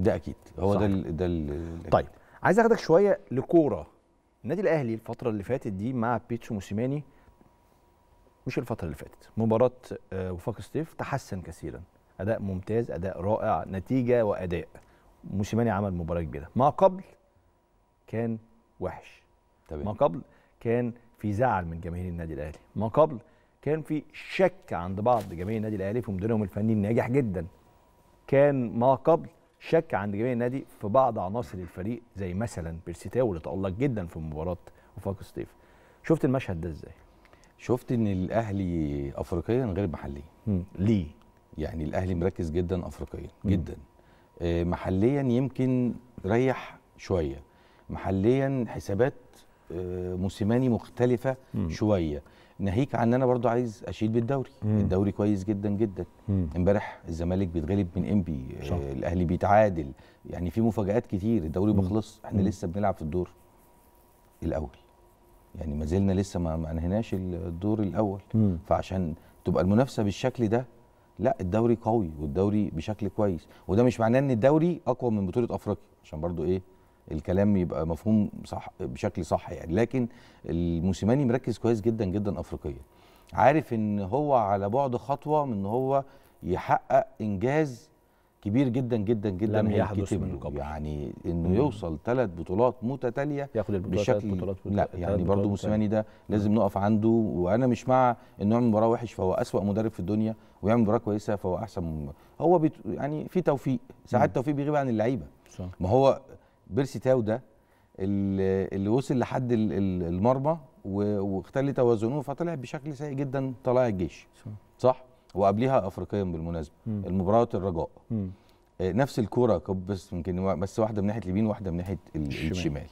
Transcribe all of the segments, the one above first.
ده اكيد هو ده ده طيب عايز اخدك شويه لكوره النادي الاهلي الفتره اللي فاتت دي مع بيتسو موسيماني مش الفتره اللي فاتت مباراه آه، وفاق ستيف تحسن كثيرا اداء ممتاز اداء رائع نتيجه واداء موسيماني عمل مباراه كبيره ما قبل كان وحش طبعا. ما قبل كان في زعل من جماهير النادي الاهلي ما قبل كان في شك عند بعض جماهير النادي الاهلي في مديرهم الفني الناجح جدا كان ما قبل شك عند جميع النادي في بعض عناصر الفريق زي مثلا بيرسيتاو اللي تألق جدا في مباراه وفاق ستيف شفت المشهد ده ازاي؟ شفت ان الاهلي افريقيا غير محليا ليه؟ يعني الاهلي مركز جدا افريقيا جدا آه، محليا يمكن ريح شويه محليا حسابات آه، موسيماني مختلفه مم. شويه ناهيك عن ان انا برضو عايز اشيد بالدوري مم. الدوري كويس جدا جدا امبارح الزمالك بيتغلب من انبي آه الاهلي بيتعادل يعني في مفاجات كتير الدوري بخلص احنا مم. لسه بنلعب في الدور الاول يعني ما زلنا لسه ما انهيناش الدور الاول مم. فعشان تبقى المنافسه بالشكل ده لا الدوري قوي والدوري بشكل كويس وده مش معناه ان الدوري اقوى من بطوله افريقيا عشان برضو ايه الكلام يبقى مفهوم صح بشكل صح يعني لكن الموسيماني مركز كويس جدا جدا افريقيا عارف ان هو على بعد خطوه من ان هو يحقق انجاز كبير جدا جدا جدا لم يحدث من قبل يعني انه مم. يوصل ثلاث بطولات متتاليه ياخد البطولات بشكل بطولات لا يعني برضه موسيماني ده لازم نقف عنده وانا مش مع انه يعمل مباراه وحش فهو اسوا مدرب في الدنيا ويعمل مباراه كويسه فهو احسن هو بت... يعني في توفيق ساعات التوفيق بيغيب عن اللعيبه ما هو بيرسي تاو ده اللي وصل لحد المرمى واختل توازنه فطلع بشكل سيء جدا طلائع الجيش صح, صح؟ وقبليها افريقيا بالمناسبه المباراه الرجاء مم. آه، نفس الكوره بس يمكن بس واحده من ناحيه اليمين واحده من ناحيه الشمال, الشمال.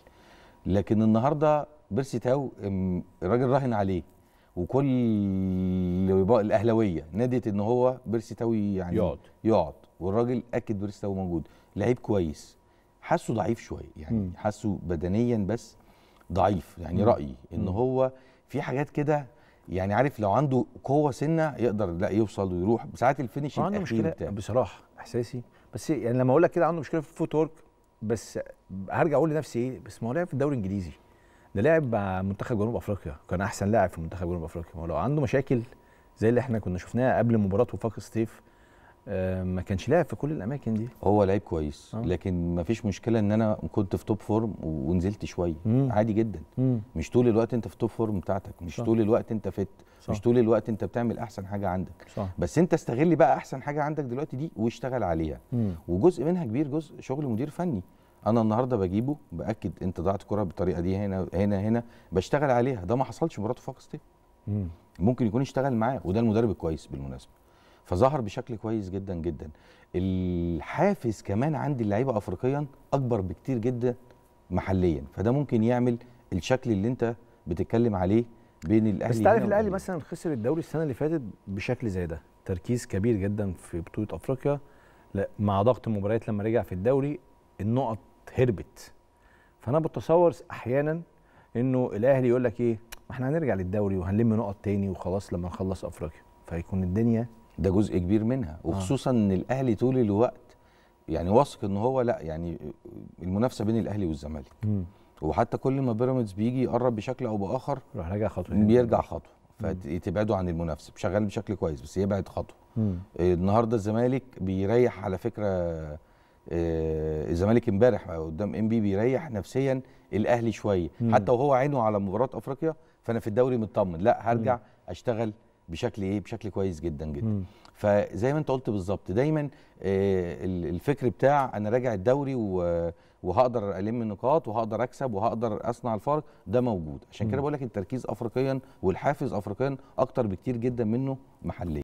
لكن النهارده بيرسي تاو الراجل راهن عليه وكل الاهلاويه نادت ان هو بيرسي تاو يعني يقعد يقعد والراجل اكد بيرسي تاو موجود لعيب كويس حاسه ضعيف شويه يعني حاسه بدنيا بس ضعيف يعني رايي ان هو في حاجات كده يعني عارف لو عنده قوه سنه يقدر لا يوصل ويروح ساعات الفينش عنده مشكله بتاع. بصراحه احساسي بس يعني لما اقول لك كده عنده مشكله في الفوت بس هرجع اقول لنفسي ايه بس ما هو لعب في الدوري الانجليزي ده لعب مع منتخب جنوب افريقيا كان احسن لاعب في منتخب جنوب افريقيا ما هو لو عنده مشاكل زي اللي احنا كنا شفناها قبل مباراه وفاق الصيف آه، ما كانش لاعب في كل الاماكن دي هو لعيب كويس آه. لكن ما فيش مشكله ان انا كنت في توب فورم ونزلت شويه عادي جدا مم. مش طول الوقت انت في توب فورم بتاعتك مش صح. طول الوقت انت فت صح. مش طول الوقت انت بتعمل احسن حاجه عندك صح. بس انت استغل بقى احسن حاجه عندك دلوقتي دي واشتغل عليها مم. وجزء منها كبير جزء شغل مدير فني انا النهارده بجيبه باكد انت ضاعت كره بالطريقه دي هنا هنا هنا بشتغل عليها ده ما حصلش مرات فاكس ممكن يكون اشتغل معاه وده المدرب الكويس بالمناسبه فظهر بشكل كويس جدا جدا الحافز كمان عند اللعيبه افريقيا اكبر بكتير جدا محليا فده ممكن يعمل الشكل اللي انت بتتكلم عليه بين الاهلي بس تعرف الاهلي مثلا خسر الدوري السنه اللي فاتت بشكل زي ده تركيز كبير جدا في بطوله افريقيا مع ضغط المباريات لما رجع في الدوري النقط هربت فانا بتصور احيانا انه الاهلي يقول لك ايه ما احنا هنرجع للدوري وهنلم نقط تاني وخلاص لما نخلص افريقيا فيكون الدنيا ده جزء كبير منها آه. وخصوصا ان الاهلي طول الوقت يعني واثق ان هو لا يعني المنافسه بين الاهلي والزمالك وحتى كل ما بيراميدز بيجي يقرب بشكل او باخر راح راجع خطوه بيرجع خطوه فتبعده عن المنافسه شغال بشكل كويس بس يبعد خطوه النهارده الزمالك بيريح على فكره آه، الزمالك امبارح قدام ام بي بيريح نفسيا الاهلي شويه حتى وهو عينه على مباراه افريقيا فانا في الدوري مطمن لا هرجع اشتغل بشكل ايه بشكل كويس جدا جدا م. فزي ما انت قلت بالظبط دايما آه، الفكر بتاع انا راجع الدوري وهقدر الم النقاط وهقدر اكسب وهقدر اصنع الفرق ده موجود عشان كده بقول لك التركيز افريقيا والحافز افريقيا اكتر بكتير جدا منه محليا